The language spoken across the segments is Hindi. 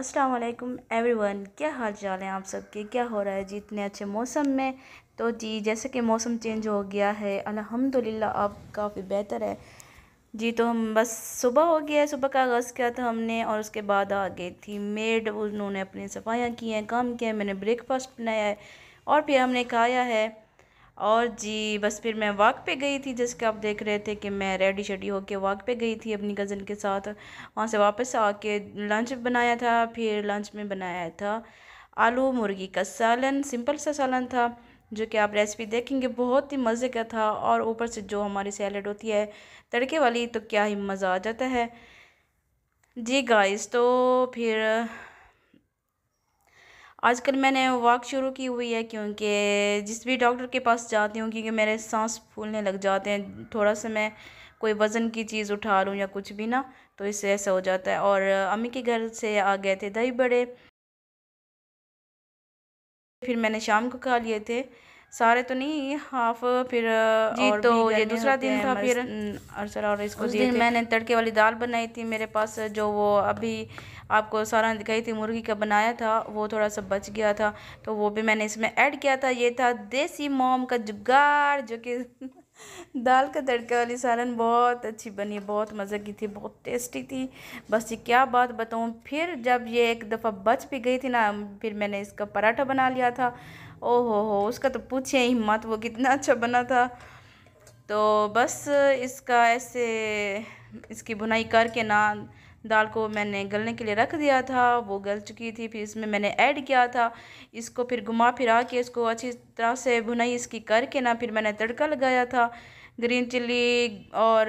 असलकम एवरी वन क्या हाल चाल है आप सबके क्या हो रहा है जी इतने अच्छे मौसम में तो जी जैसे कि मौसम चेंज हो गया है अल्हम्दुलिल्लाह आप काफ़ी बेहतर है जी तो हम बस सुबह हो गया है सुबह का आगाज़ किया था हमने और उसके बाद आ गई थी मेड उन्होंने अपनी सफाइयाँ की हैं काम किया है मैंने ब्रेकफास्ट बनाया है और फिर हमने खाया है और जी बस फिर मैं वॉक पे गई थी जिसके आप देख रहे थे कि मैं रेडी शेडी होके वॉक पे गई थी अपनी कज़न के साथ वहाँ से वापस आके लंच बनाया था फिर लंच में बनाया था आलू मुर्गी का सालन सिंपल सा सालन था जो कि आप रेसिपी देखेंगे बहुत ही मज़े का था और ऊपर से जो हमारी सैलड होती है तड़के वाली तो क्या ही मज़ा आ जाता है जी गाइस तो फिर आजकल मैंने वॉक शुरू की हुई है क्योंकि जिस भी डॉक्टर के पास जाती हूँ क्योंकि मेरे सांस फूलने लग जाते हैं थोड़ा सा मैं कोई वज़न की चीज़ उठा लूँ या कुछ भी ना तो इससे ऐसा हो जाता है और अम्मी के घर से आ गए थे दही बड़े फिर मैंने शाम को खा लिए थे सारे तो नहीं हाफ फिर जी और तो ये दूसरा दिन था फिर अरसर और इसको दिन मैंने तड़के वाली दाल बनाई थी मेरे पास जो वो अभी आपको सारा दिखाई थी मुर्गी का बनाया था वो थोड़ा सा बच गया था तो वो भी मैंने इसमें ऐड किया था ये था देसी मोम का जुगाड़ जो कि दाल का तड़का वाली सालन बहुत अच्छी बनी बहुत मज़े की थी बहुत टेस्टी थी बस ये क्या बात बताऊँ फिर जब ये एक दफ़ा बच भी गई थी ना फिर मैंने इसका पराठा बना लिया था ओहो हो उसका तो पूछे ही मत वो कितना अच्छा बना था तो बस इसका ऐसे इसकी बुनाई करके ना दाल को मैंने गलने के लिए रख दिया था वो गल चुकी थी फिर इसमें मैंने ऐड किया था इसको फिर घुमा फिरा के इसको अच्छी तरह से भुनाई इसकी करके ना फिर मैंने तड़का लगाया था ग्रीन चिली और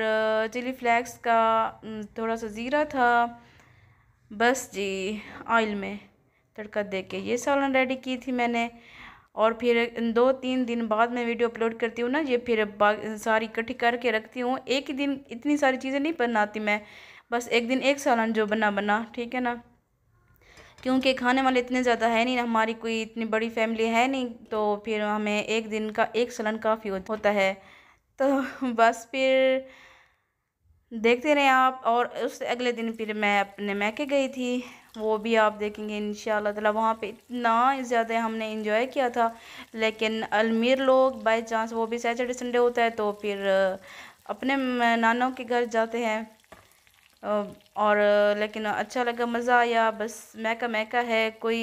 चिली फ्लेक्स का थोड़ा सा ज़ीरा था बस जी ऑयल में तड़का दे के ये सालन रेडी की थी मैंने और फिर दो तीन दिन बाद मैं वीडियो अपलोड करती हूँ ना ये फिर सारी इकट्ठी करके रखती हूँ एक ही दिन इतनी सारी चीज़ें नहीं बनाती मैं बस एक दिन एक सालन जो बना बना ठीक है ना क्योंकि खाने वाले इतने ज़्यादा है नहीं हमारी कोई इतनी बड़ी फैमिली है नहीं तो फिर हमें एक दिन का एक सालन काफ़ी होता है तो बस फिर देखते रहें आप और उससे अगले दिन फिर मैं अपने मैके गई थी वो भी आप देखेंगे इन शाला वहाँ पे इतना ज़्यादा हमने इंजॉय किया था लेकिन अलमीर लोग बाई चांस वो भी सैटरडे संडे होता है तो फिर अपने नानों के घर जाते हैं और लेकिन अच्छा लगा मज़ा आया बस महका महका है कोई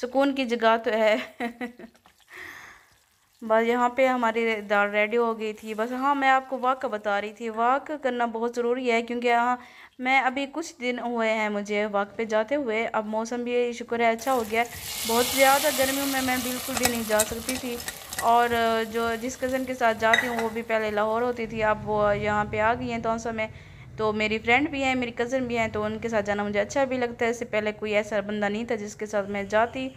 सुकून की जगह तो है बस यहाँ पे हमारी दाल रेडी हो गई थी बस हाँ मैं आपको वाक बता रही थी वाक करना बहुत ज़रूरी है क्योंकि हाँ मैं अभी कुछ दिन हुए हैं मुझे वाक पे जाते हुए अब मौसम भी शुक्र है अच्छा हो गया बहुत ज़्यादा गर्मियों में मैं बिल्कुल भी नहीं जा सकती थी और जो जिस कज़न के साथ जाती हूँ वो भी पहले लाहौर होती थी अब वो यहाँ पर आ गई हैं तो समय तो मेरी फ्रेंड भी हैं मेरी कज़न भी हैं तो उनके साथ जाना मुझे अच्छा भी लगता है इससे पहले कोई ऐसा बंदा नहीं था जिसके साथ मैं जाती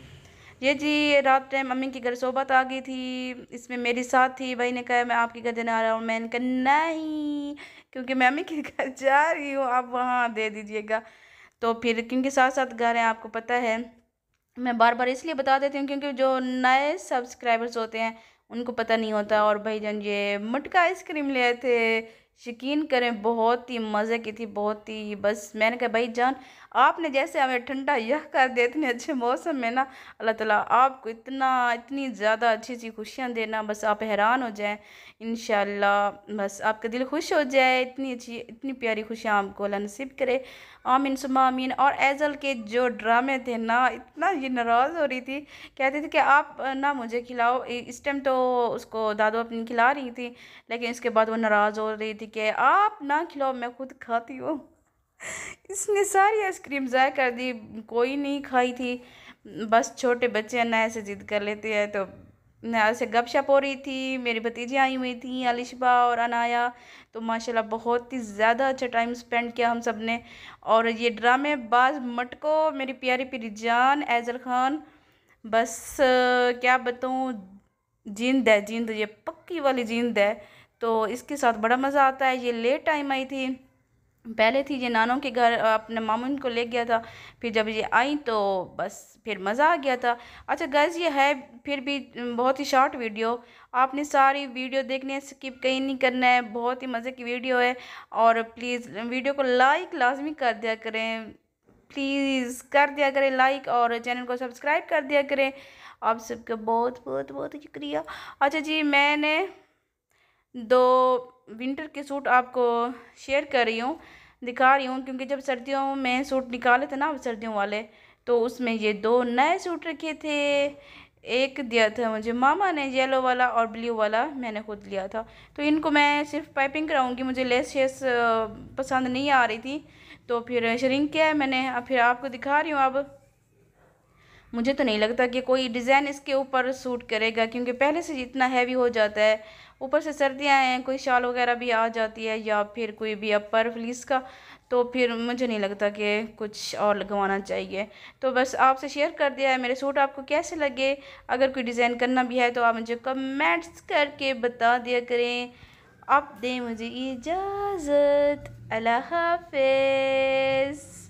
ये जी रात टाइम मम्मी के घर सोबत तो आ गई थी इसमें मेरी साथ थी भाई ने कहा मैं आपके घर देने आ रहा हूँ मैंने कहा नहीं क्योंकि मैं मम्मी के घर जा रही हूँ आप वहाँ दे दीजिएगा तो फिर क्योंकि साथ साथ घर हैं आपको पता है मैं बार बार इसलिए बता देती हूँ क्योंकि जो नए सब्सक्राइबर्स होते हैं उनको पता नहीं होता और भाई जान ये मटका आइसक्रीम ले थे यकीन करें बहुत ही मज़े की थी बहुत ही बस मैंने कहा भाई जान आपने जैसे हमें ठंडा यह कर दिया इतने अच्छे मौसम में ना अल्लाह ताला आपको इतना इतनी ज़्यादा अच्छी अच्छी खुशियाँ देना बस आप हैरान हो जाएं इन बस आपका दिल खुश हो जाए इतनी अच्छी इतनी प्यारी खुशियाँ आपको अल्लाह नसीब करे आमीन सुमा आमीन और एजल के जो ड्रामे थे ना इतना ये नाराज़ हो रही थी कहती थी कि आप ना मुझे खिलाओ इस टाइम तो उसको दादो अपनी खिला रही थी लेकिन इसके बाद वो नाराज़ हो रही थी ठीक है आप ना खिलाओ मैं खुद खाती हूँ इसने सारी आइसक्रीम ज़ाय कर दी कोई नहीं खाई थी बस छोटे बच्चे ना ऐसे जिद कर लेते हैं तो नया से गपशप हो रही थी मेरी भतीजी आई हुई थी अलिशबा और अनाया तो माशाल्लाह बहुत ही ज़्यादा अच्छा टाइम स्पेंड किया हम सब ने और ये ड्रामे बाज मटको मेरी प्यारी प्यारी जान एजल खान बस क्या बताऊँ जींद है जींद ये पक्की वाली जींद है तो इसके साथ बड़ा मज़ा आता है ये लेट टाइम आई थी पहले थी ये नानों के घर अपने मामू को ले गया था फिर जब ये आई तो बस फिर मज़ा आ गया था अच्छा गैस ये है फिर भी बहुत ही शॉर्ट वीडियो आपने सारी वीडियो देखने स्किप कहीं नहीं करना है बहुत ही मज़े की वीडियो है और प्लीज़ वीडियो को लाइक लाजमी कर दिया करें प्लीज़ कर दिया करें लाइक और चैनल को सब्सक्राइब कर दिया करें आप सबका बहुत बहुत बहुत शुक्रिया अच्छा जी मैंने दो विंटर के सूट आपको शेयर कर रही हूँ दिखा रही हूँ क्योंकि जब सर्दियों में सूट निकाले थे ना सर्दियों वाले तो उसमें ये दो नए सूट रखे थे एक दिया था मुझे मामा ने येलो वाला और ब्लू वाला मैंने खुद लिया था तो इनको मैं सिर्फ पाइपिंग कराऊंगी मुझे लेस शेस पसंद नहीं आ रही थी तो फिर शरिंग किया है मैंने अब फिर आपको दिखा रही हूँ अब मुझे तो नहीं लगता कि कोई डिज़ाइन इसके ऊपर सूट करेगा क्योंकि पहले से जितना हैवी हो जाता है ऊपर से सर्दियाँ हैं कोई शाल वगैरह भी आ जाती है या फिर कोई भी अपर फ्लीस का तो फिर मुझे नहीं लगता कि कुछ और लगवाना चाहिए तो बस आपसे शेयर कर दिया है मेरे सूट आपको कैसे लगे अगर कोई डिज़ाइन करना भी है तो आप मुझे कमेंट्स करके बता दिया करें आप दें मुझे इजाज़त अल्लाह हाफिज़